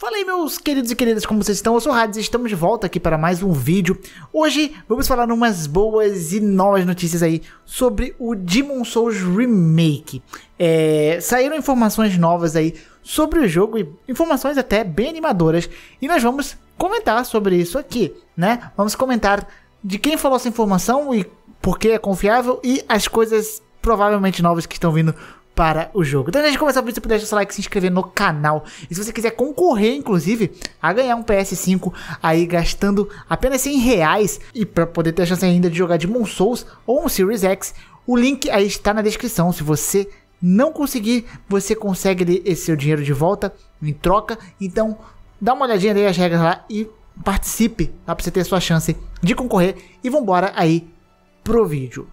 Fala aí meus queridos e queridas, como vocês estão? Eu sou o Hades e estamos de volta aqui para mais um vídeo. Hoje vamos falar umas boas e novas notícias aí sobre o Demon Souls Remake. É, saíram informações novas aí sobre o jogo e informações até bem animadoras. E nós vamos comentar sobre isso aqui, né? Vamos comentar de quem falou essa informação e por que é confiável e as coisas provavelmente novas que estão vindo para o jogo. Então, antes de começar o vídeo, você puder deixar seu like, se inscrever no canal. E se você quiser concorrer, inclusive, a ganhar um PS5 aí gastando apenas 100 reais e para poder ter a chance ainda de jogar Demon Souls ou um Series X, o link aí está na descrição. Se você não conseguir, você consegue esse seu dinheiro de volta em troca. Então, dá uma olhadinha aí as regras lá e participe para você ter a sua chance de concorrer. E vambora aí pro vídeo.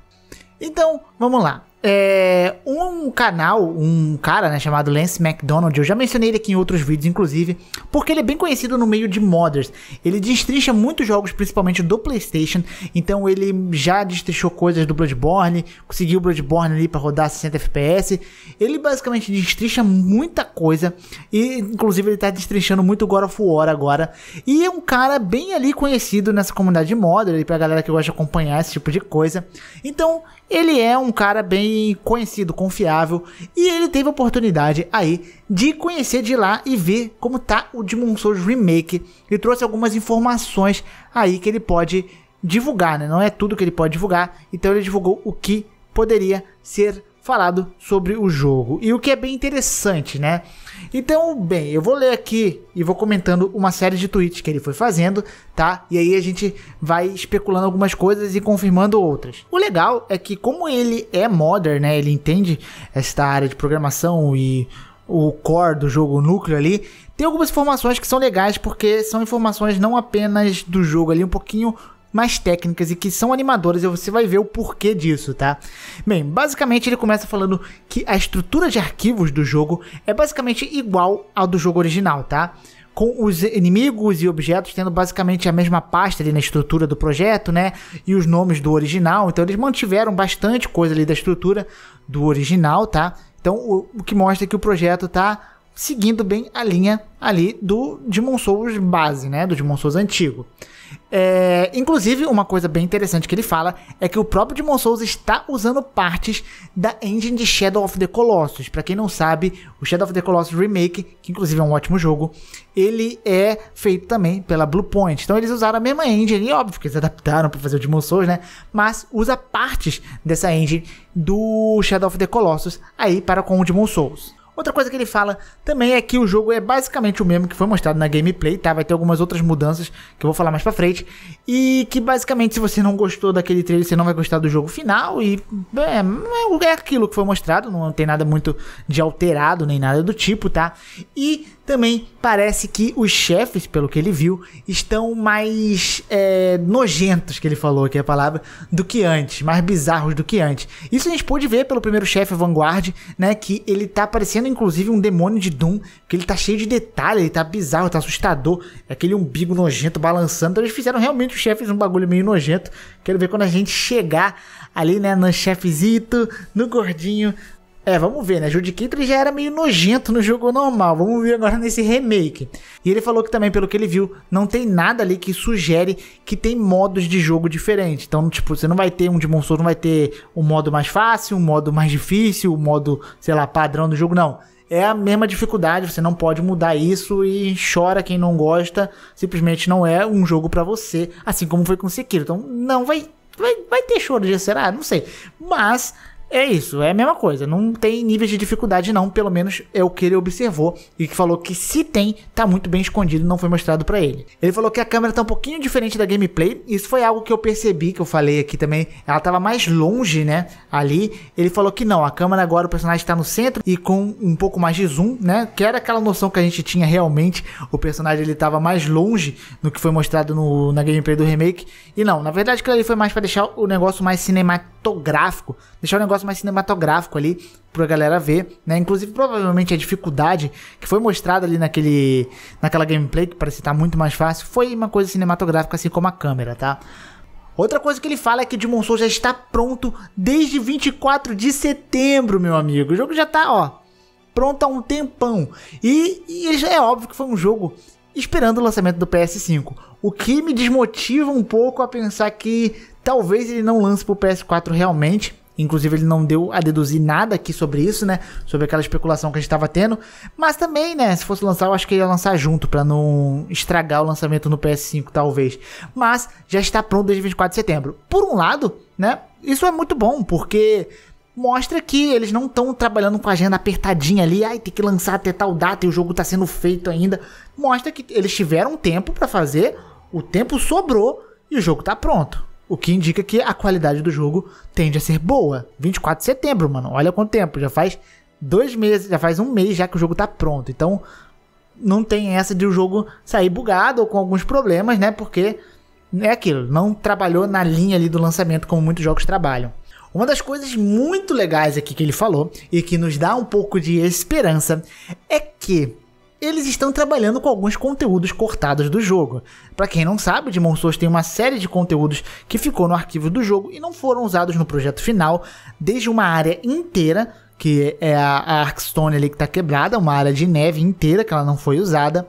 Então, vamos lá. É, um canal, um cara né, chamado Lance McDonald, eu já mencionei ele aqui em outros vídeos, inclusive, porque ele é bem conhecido no meio de modders. Ele destrincha muitos jogos, principalmente do PlayStation, então ele já destrinchou coisas do Bloodborne, conseguiu o Bloodborne ali para rodar 60 FPS. Ele basicamente destrincha muita coisa, e inclusive ele tá destrinchando muito God of War agora. E é um cara bem ali conhecido nessa comunidade de modder, para pra galera que gosta de acompanhar esse tipo de coisa. Então, ele é um cara bem conhecido, confiável, e ele teve a oportunidade aí de conhecer de lá e ver como tá o Demon Souls Remake e trouxe algumas informações aí que ele pode divulgar, né? Não é tudo que ele pode divulgar, então ele divulgou o que poderia ser falado sobre o jogo. E o que é bem interessante, né? Então, bem, eu vou ler aqui e vou comentando uma série de tweets que ele foi fazendo, tá? E aí a gente vai especulando algumas coisas e confirmando outras. O legal é que como ele é modder, né? Ele entende esta área de programação e o core do jogo, o núcleo ali, tem algumas informações que são legais porque são informações não apenas do jogo ali, um pouquinho mais técnicas e que são animadoras e você vai ver o porquê disso, tá? Bem, basicamente ele começa falando que a estrutura de arquivos do jogo é basicamente igual ao do jogo original, tá? com os inimigos e objetos tendo basicamente a mesma pasta ali na estrutura do projeto, né? E os nomes do original. Então eles mantiveram bastante coisa ali da estrutura do original, tá? Então o, o que mostra que o projeto tá seguindo bem a linha ali do Demon Souls base, né? Do Demon Souls antigo. É, inclusive, uma coisa bem interessante que ele fala é que o próprio Demon Souls está usando partes da engine de Shadow of the Colossus. Para quem não sabe, o Shadow of the Colossus Remake, que inclusive é um ótimo jogo, ele é feito também pela Bluepoint. Então eles usaram a mesma engine, e óbvio que eles adaptaram para fazer o Demon Souls, né? Mas usa partes dessa engine do Shadow of the Colossus aí para com o Demon Souls. Outra coisa que ele fala também é que o jogo é basicamente o mesmo que foi mostrado na gameplay, tá? Vai ter algumas outras mudanças que eu vou falar mais pra frente. E que basicamente, se você não gostou daquele trailer, você não vai gostar do jogo final. E é, é, é aquilo que foi mostrado, não tem nada muito de alterado nem nada do tipo, tá? E também parece que os chefes, pelo que ele viu, estão mais é, nojentos, que ele falou aqui a palavra, do que antes, mais bizarros do que antes. Isso a gente pôde ver pelo primeiro chefe Vanguard, né? Que ele tá parecendo inclusive um demônio de Doom, que ele tá cheio de detalhe, ele tá bizarro, tá assustador, é aquele umbigo nojento balançando. Então eles fizeram realmente os chefes um bagulho meio nojento. Quero ver quando a gente chegar ali, né, no chefezito, no gordinho, é, vamos ver, né? Judicator já era meio nojento no jogo normal. Vamos ver agora nesse remake. E ele falou que também, pelo que ele viu, não tem nada ali que sugere que tem modos de jogo diferentes. Então, tipo, você não vai ter um Demon Souls, não vai ter um modo mais fácil, um modo mais difícil, um modo, sei lá, padrão do jogo, não. É a mesma dificuldade, você não pode mudar isso e chora quem não gosta, simplesmente não é um jogo para você, assim como foi com Sekiro. Então, não vai vai, vai ter choro de será? Não sei. Mas é isso, é a mesma coisa. Não tem níveis de dificuldade, não. Pelo menos é o que ele observou e que falou que se tem, tá muito bem escondido, e não foi mostrado para ele. Ele falou que a câmera tá um pouquinho diferente da gameplay. Isso foi algo que eu percebi, que eu falei aqui também. Ela tava mais longe, né? Ali. Ele falou que não, a câmera agora o personagem está no centro e com um pouco mais de zoom, né? Que era aquela noção que a gente tinha realmente. O personagem ele tava mais longe no que foi mostrado no, na gameplay do remake. E não, na verdade, que ali foi mais para deixar o negócio mais cinemático cinematográfico, deixar o um negócio mais cinematográfico ali pra galera ver, né? Inclusive, provavelmente a dificuldade que foi mostrada ali naquele, naquela gameplay, que parece estar tá muito mais fácil, foi uma coisa cinematográfica, assim como a câmera, tá? Outra coisa que ele fala é que o Demon Souls já está pronto desde 24 de setembro, meu amigo. O jogo já tá, ó, pronto há um tempão. E, e é óbvio que foi um jogo esperando o lançamento do PS5. O que me desmotiva um pouco a pensar que talvez ele não lance pro PS4 realmente. Inclusive, ele não deu a deduzir nada aqui sobre isso, né? Sobre aquela especulação que a gente estava tendo. Mas também, né? Se fosse lançar, eu acho que ia lançar junto, para não estragar o lançamento no PS5, talvez. Mas já está pronto desde 24 de setembro. Por um lado, né? Isso é muito bom, porque mostra que eles não estão trabalhando com a agenda apertadinha ali, ai, tem que lançar até tal data e o jogo está sendo feito ainda. Mostra que eles tiveram tempo para fazer o tempo sobrou e o jogo tá pronto. O que indica que a qualidade do jogo tende a ser boa. 24 de setembro, mano. Olha quanto tempo. Já faz dois meses, já faz um mês já que o jogo tá pronto. Então, não tem essa de o jogo sair bugado ou com alguns problemas, né? Porque é aquilo, não trabalhou na linha ali do lançamento como muitos jogos trabalham. Uma das coisas muito legais aqui que ele falou e que nos dá um pouco de esperança é que eles estão trabalhando com alguns conteúdos cortados do jogo. Para quem não sabe, Demon Souls tem uma série de conteúdos que ficou no arquivo do jogo e não foram usados no projeto final, desde uma área inteira, que é a Arkstone ali que está quebrada, uma área de neve inteira que ela não foi usada,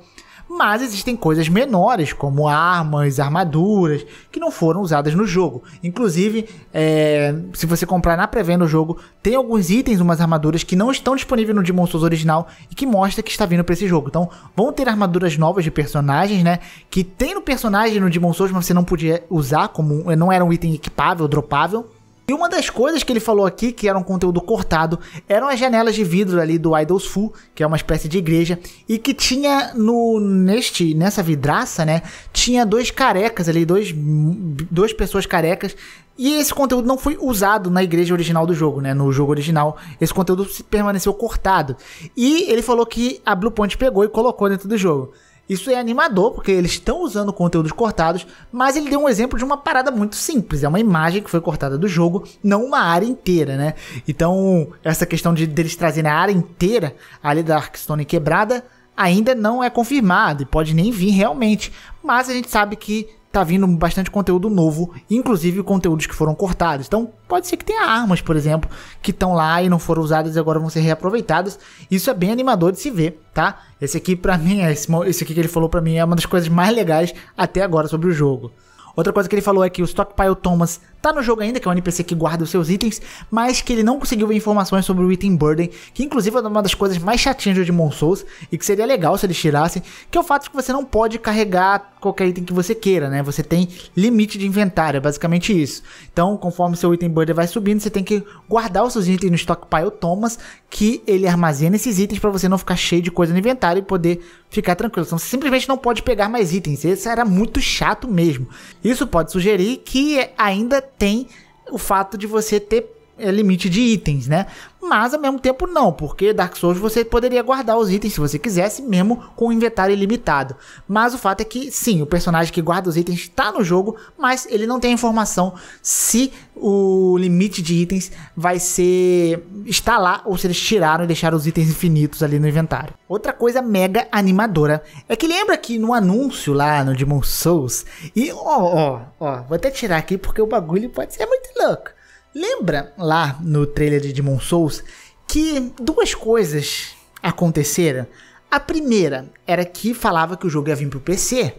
mas existem coisas menores, como armas, armaduras, que não foram usadas no jogo. Inclusive, é, se você comprar na pré-venda o jogo, tem alguns itens, umas armaduras que não estão disponíveis no Demon Souls original e que mostra que está vindo para esse jogo. Então, vão ter armaduras novas de personagens, né? Que tem no personagem no Demon Souls, mas você não podia usar, como não era um item equipável, dropável. E uma das coisas que ele falou aqui, que era um conteúdo cortado, eram as janelas de vidro ali do Idols Full, que é uma espécie de igreja, e que tinha no neste nessa vidraça, né, tinha dois carecas ali, dois duas pessoas carecas, e esse conteúdo não foi usado na igreja original do jogo, né? No jogo original, esse conteúdo permaneceu cortado. E ele falou que a Point pegou e colocou dentro do jogo. Isso é animador, porque eles estão usando conteúdos cortados, mas ele deu um exemplo de uma parada muito simples. É uma imagem que foi cortada do jogo, não uma área inteira, né? Então, essa questão de deles trazerem a área inteira ali da Arkstone quebrada ainda não é confirmado e pode nem vir realmente. Mas a gente sabe que tá vindo bastante conteúdo novo, inclusive conteúdos que foram cortados. Então, pode ser que tenha armas, por exemplo, que estão lá e não foram usadas e agora vão ser reaproveitadas. Isso é bem animador de se ver, tá? Esse aqui para mim, é esse, esse aqui que ele falou para mim é uma das coisas mais legais até agora sobre o jogo. Outra coisa que ele falou é que o Stockpile Thomas Tá no jogo ainda, que é um NPC que guarda os seus itens, mas que ele não conseguiu ver informações sobre o item Burden, que inclusive é uma das coisas mais chatinhas do Demon Souls, e que seria legal se eles tirassem, que é o fato de que você não pode carregar qualquer item que você queira, né? Você tem limite de inventário, é basicamente isso. Então, conforme seu item Burden vai subindo, você tem que guardar os seus itens no Stockpile Thomas, que ele armazena esses itens para você não ficar cheio de coisa no inventário e poder ficar tranquilo. Então, você simplesmente não pode pegar mais itens, isso era muito chato mesmo. Isso pode sugerir que ainda tem o fato de você ter é limite de itens, né? Mas ao mesmo tempo não, porque Dark Souls você poderia guardar os itens se você quisesse, mesmo com o inventário ilimitado. Mas o fato é que sim, o personagem que guarda os itens está no jogo, mas ele não tem a informação se o limite de itens vai ser está lá ou se eles tiraram e deixaram os itens infinitos ali no inventário. Outra coisa mega animadora é que lembra que no anúncio lá no Demon Souls e ó, ó, ó, vou até tirar aqui porque o bagulho pode ser muito louco. Lembra lá no trailer de Demon Souls que duas coisas aconteceram? A primeira era que falava que o jogo ia vir para o PC.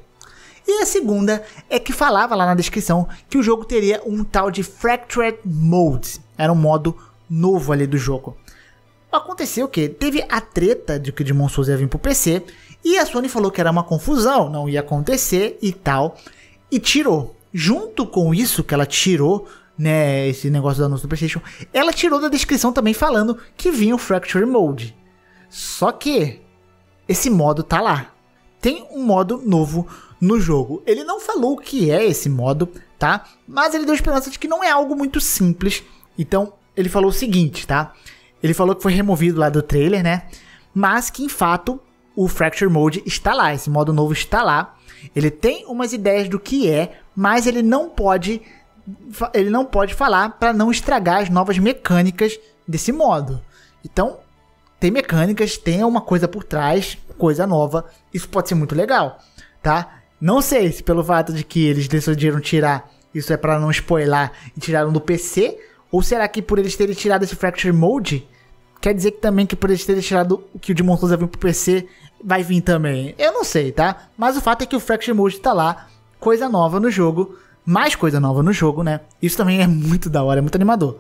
E a segunda é que falava lá na descrição que o jogo teria um tal de Fractured Mode. Era um modo novo ali do jogo. Aconteceu que teve a treta de que Demon Souls ia vir pro PC e a Sony falou que era uma confusão, não ia acontecer e tal, e tirou. Junto com isso que ela tirou né, esse negócio do anúncio do PlayStation, ela tirou da descrição também falando que vinha o Fracture Mode. Só que esse modo tá lá. Tem um modo novo no jogo. Ele não falou o que é esse modo, tá? Mas ele deu esperança de que não é algo muito simples. Então, ele falou o seguinte, tá? Ele falou que foi removido lá do trailer, né? Mas que, em fato, o Fracture Mode está lá. Esse modo novo está lá. Ele tem umas ideias do que é, mas ele não pode ele não pode falar para não estragar as novas mecânicas desse modo. Então, tem mecânicas, tem alguma coisa por trás, coisa nova, isso pode ser muito legal, tá? Não sei se pelo fato de que eles decidiram tirar, isso é para não spoiler, e tiraram do PC, ou será que por eles terem tirado esse Fracture Mode, quer dizer que também que por eles terem tirado que o Demon Souls vir pro PC, vai vir também? Eu não sei, tá? Mas o fato é que o Fracture Mode tá lá, coisa nova no jogo, mais coisa nova no jogo, né? Isso também é muito da hora, é muito animador.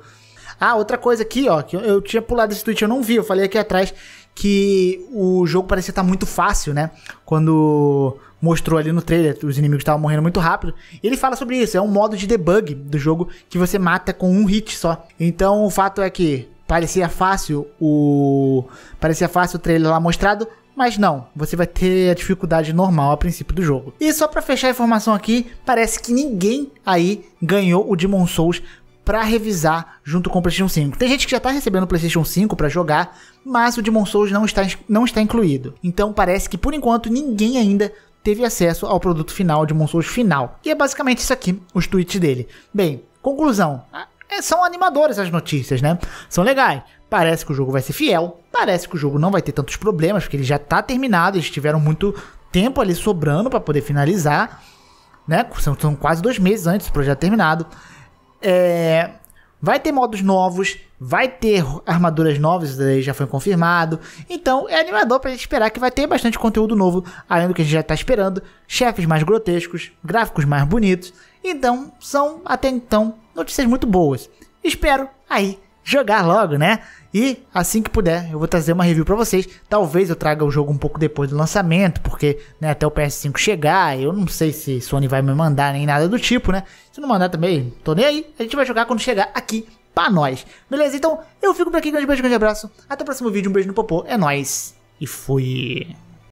Ah, outra coisa aqui, ó, que eu, eu tinha pulado esse tweet, eu não vi, eu falei aqui atrás que o jogo parecia estar tá muito fácil, né? Quando mostrou ali no trailer, os inimigos estavam morrendo muito rápido. Ele fala sobre isso, é um modo de debug do jogo que você mata com um hit só. Então o fato é que parecia fácil o parecia fácil o trailer lá mostrado, mas não, você vai ter a dificuldade normal a princípio do jogo. E só para fechar a informação aqui, parece que ninguém aí ganhou o Demon Souls para revisar junto com o PlayStation 5. Tem gente que já tá recebendo o PlayStation 5 para jogar, mas o Demon Souls não está, não está incluído. Então parece que por enquanto ninguém ainda teve acesso ao produto final de Demon Souls final. E é basicamente isso aqui, os tweets dele. Bem, conclusão é, são animadoras as notícias, né? São legais. Parece que o jogo vai ser fiel, parece que o jogo não vai ter tantos problemas, porque ele já tá terminado, eles tiveram muito tempo ali sobrando para poder finalizar, né? São, são, quase dois meses antes do projeto terminado. É, vai ter modos novos, vai ter armaduras novas, isso daí já foi confirmado. Então é animador pra gente esperar que vai ter bastante conteúdo novo, além do que a gente já tá esperando, chefes mais grotescos, gráficos mais bonitos. Então são até então notícias muito boas. Espero aí jogar logo, né? E assim que puder, eu vou trazer uma review para vocês. Talvez eu traga o jogo um pouco depois do lançamento, porque né, até o PS5 chegar, eu não sei se Sony vai me mandar nem nada do tipo, né? Se não mandar também, tô nem aí. A gente vai jogar quando chegar aqui pra nós. Beleza? Então eu fico por aqui. Grande beijo, grande abraço. Até o próximo vídeo. Um beijo no popô. É nóis. E fui.